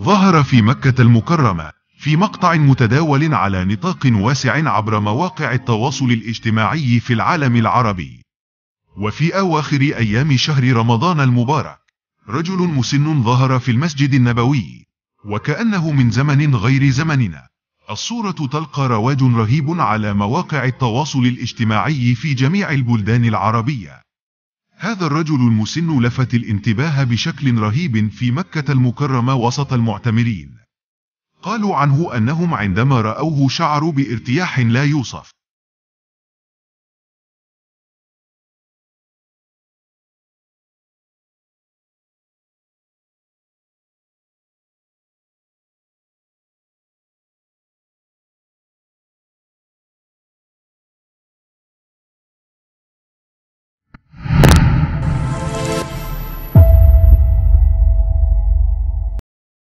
ظهر في مكة المكرمة في مقطع متداول على نطاق واسع عبر مواقع التواصل الاجتماعي في العالم العربي وفي أواخر أيام شهر رمضان المبارك رجل مسن ظهر في المسجد النبوي وكأنه من زمن غير زمننا الصورة تلقى رواج رهيب على مواقع التواصل الاجتماعي في جميع البلدان العربية هذا الرجل المسن لفت الانتباه بشكل رهيب في مكة المكرمة وسط المعتمرين قالوا عنه أنهم عندما رأوه شعروا بارتياح لا يوصف